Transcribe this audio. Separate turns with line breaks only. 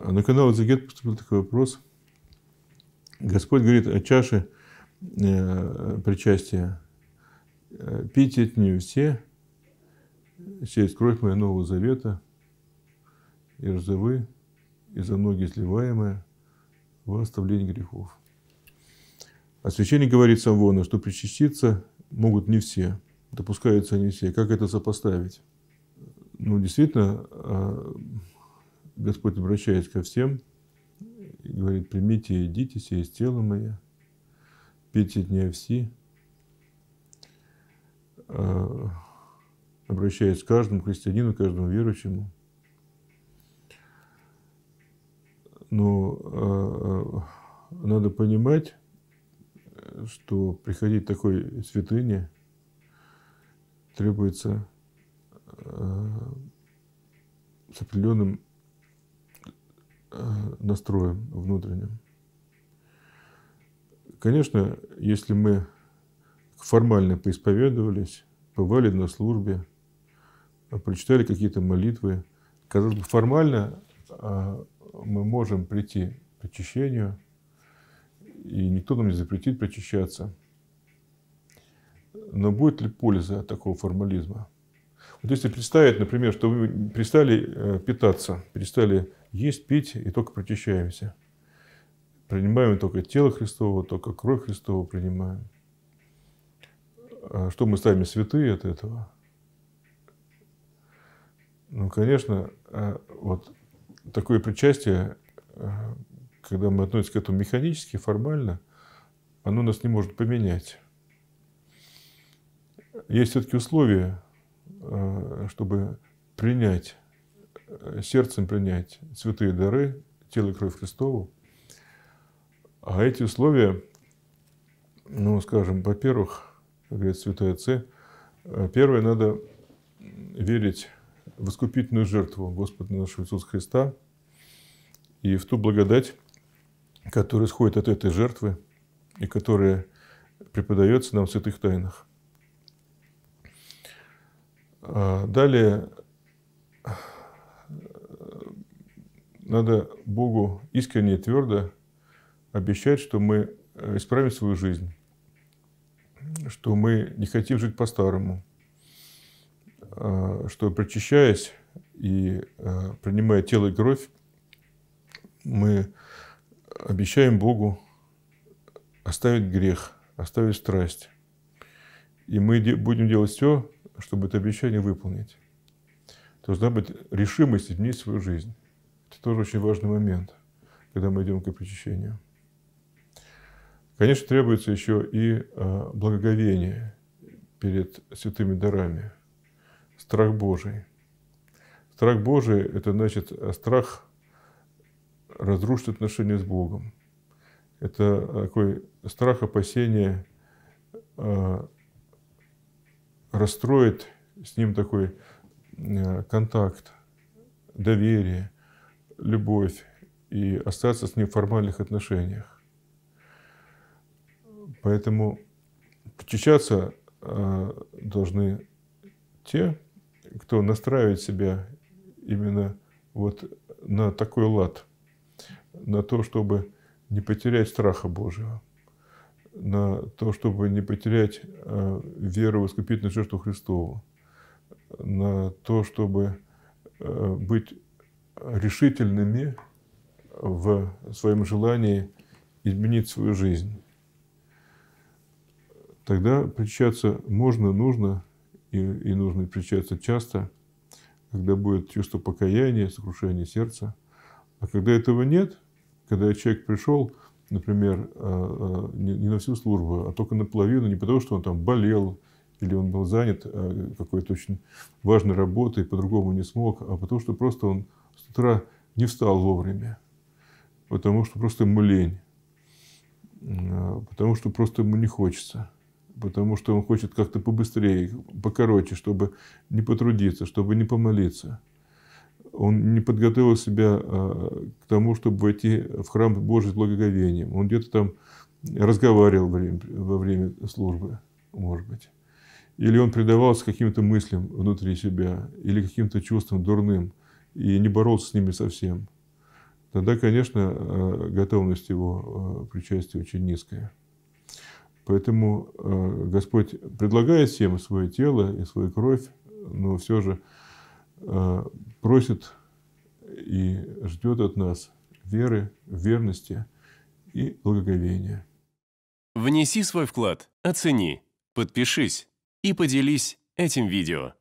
А на канал Загет поступил такой вопрос. Господь говорит о «Э, чаше э, причастия. Э, «Пить от нее все, через кровь моя Нового Завета, и ржавы, и за многие сливаемая, во оставление грехов». А священник говорит Самвона, что причаститься могут не все, допускаются не все. Как это сопоставить? Ну, действительно, а, Господь обращается ко всем и говорит, примите идите, едите, сие есть тело мое, пейте дня все. А, обращается к каждому христианину, каждому верующему. Но а, а, надо понимать, что приходить к такой святыне требуется с определенным Э, настроем внутренним. Конечно, если мы формально поисповедовались, побывали на службе, э, прочитали какие-то молитвы, казалось бы, формально э, мы можем прийти к очищению, и никто нам не запретит причащаться. Но будет ли польза от такого формализма? Вот если представить, например, что вы перестали питаться, перестали есть, пить и только причащаемся. Принимаем только тело Христово, только кровь Христова принимаем. А что мы сами святые от этого? Ну, конечно, а, вот такое причастие, а, когда мы относимся к этому механически, формально, оно нас не может поменять. Есть все-таки условия, а, чтобы принять сердцем принять святые дары, тело и кровь Христову. А эти условия, ну, скажем, во-первых, как говорят святые отцы, э, первое, надо верить в искупительную жертву Господа нашего Иисуса Христа и в ту благодать, которая исходит от этой жертвы и которая преподается нам в святых тайнах. А, далее надо Богу искренне и твердо обещать, что мы э, исправим свою жизнь, что мы не хотим жить по-старому, а, что прочищаясь и э, принимая тело и кровь, мы обещаем Богу оставить грех, оставить страсть. И мы будем делать все, чтобы это обещание выполнить. Должна быть решимость изменить свою жизнь. Это тоже очень важный момент, когда мы идем к причащению. Конечно, требуется еще и а, благоговение перед святыми дарами, страх Божий. Страх Божий – это значит а, страх разрушить отношения с Богом. Это такой страх опасения а, расстроит с ним такой контакт, доверие – любовь и остаться с ним в формальных отношениях. Поэтому причащаться э, должны те, кто настраивает себя именно вот на такой лад, на то, чтобы не потерять страха Божьего, на то, чтобы не потерять э, веру в искупительную жертву Христову, на то, чтобы э, быть решительными в своем желании изменить свою жизнь. Тогда причаться можно, нужно и, и нужно причаться часто, когда будет чувство покаяния, сокрушение сердца. А когда этого нет, когда человек пришел, например, э, э, не на всю службу, а только наполовину, не потому что он там болел, или он был занят э, какой-то очень важной работой, по-другому не смог, а потому что просто он с утра не встал вовремя, потому что просто ему лень, а, потому что просто ему не хочется, потому что он хочет как-то побыстрее, покороче, чтобы не потрудиться, чтобы не помолиться. Он не подготовил себя а, к тому, чтобы войти в храм Божий с благоговением. Он где-то там разговаривал во время службы, может быть. Или он предавался каким-то мыслям внутри себя, или каким-то чувствам дурным и не боролся с ними совсем, тогда, конечно, э, готовность его э, причастия очень низкая. Поэтому э, Господь предлагает всем свое тело и свою кровь, но все же просит и ждет от нас веры, верности и благоговения. Внеси свой вклад, оцени, подпишись и поделись этим видео.